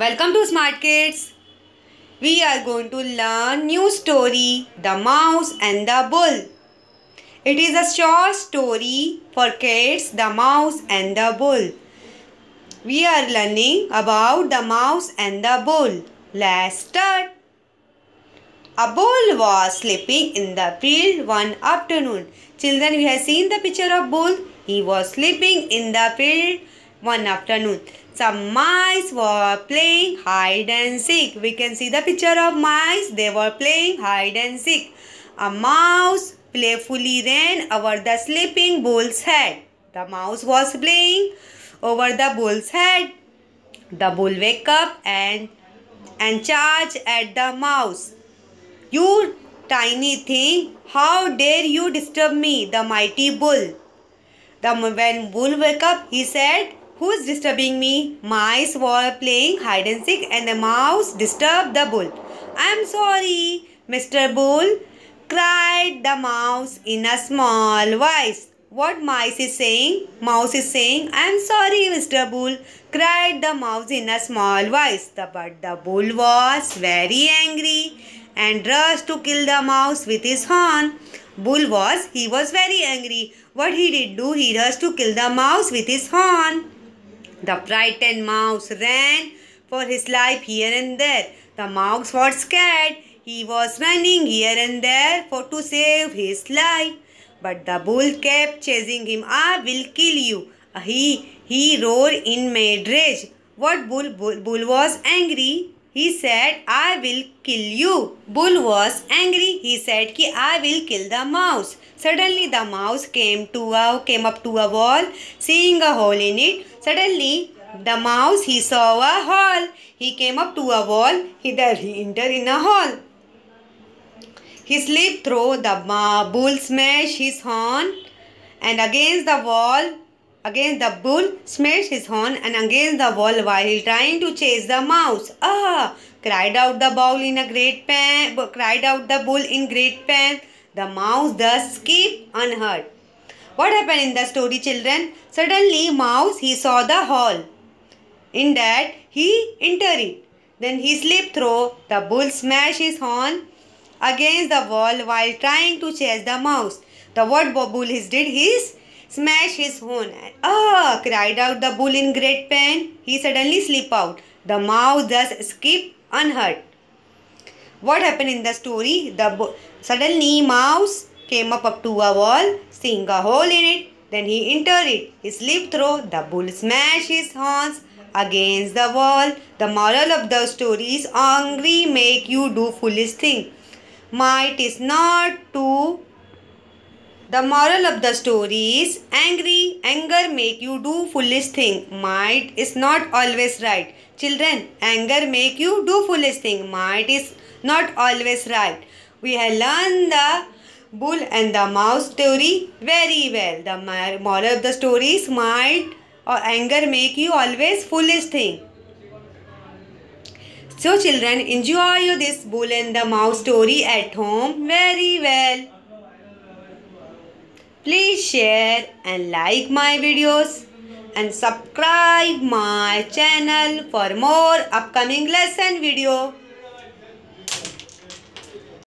Welcome to Smart Kids. We are going to learn new story The Mouse and the Bull. It is a short story for kids The Mouse and the Bull. We are learning about the mouse and the bull. Let's start. A bull was sleeping in the field one afternoon. Children, we have seen the picture of bull. He was sleeping in the field one afternoon. Some mice were playing hide and seek. We can see the picture of mice. They were playing hide and seek. A mouse playfully ran over the sleeping bull's head. The mouse was playing over the bull's head. The bull woke up and and charged at the mouse. You tiny thing, how dare you disturb me, the mighty bull. The when bull woke up, he said, Who's disturbing me? Mice were playing hide and seek and the mouse disturbed the bull. I'm sorry, Mr. Bull, cried the mouse in a small voice. What mouse is saying? Mouse is saying, I'm sorry, Mr. Bull, cried the mouse in a small voice. But the bull was very angry and rushed to kill the mouse with his horn. Bull was, he was very angry. What he did do, he rushed to kill the mouse with his horn. The frightened mouse ran for his life here and there. The mouse was scared. He was running here and there for to save his life. But the bull kept chasing him. I ah, will kill you. He, he roared in mad rage. What bull, bull, bull was angry he said, I will kill you. Bull was angry. He said, Ki, I will kill the mouse. Suddenly the mouse came to a, came up to a wall, seeing a hole in it. Suddenly the mouse he saw a hole. He came up to a wall. He there he entered in a hole. He slipped through the bull smashed his horn and against the wall against the bull, smashed his horn and against the wall while trying to chase the mouse. Ah! cried out the bull in a great pain. Cried out the bull in great pain. The mouse thus escaped unhurt. What happened in the story, children? Suddenly, mouse he saw the hall. In that he entered it. Then he slipped through. The bull smashed his horn against the wall while trying to chase the mouse. The what bull is did? his smash his horn. ah! cried out the bull in great pain. He suddenly slipped out. The mouse thus escaped unhurt. What happened in the story? The suddenly mouse came up, up to a wall, seeing a hole in it. Then he entered it. He slipped through. The bull smashed his horns against the wall. The moral of the story is angry make you do foolish thing. Might is not to the moral of the story is angry, anger make you do foolish thing. Might is not always right. Children, anger make you do foolish thing. Might is not always right. We have learned the bull and the mouse story very well. The moral of the story is might or anger make you always foolish thing. So children, enjoy this bull and the mouse story at home very well. Please share and like my videos and subscribe my channel for more upcoming lesson video.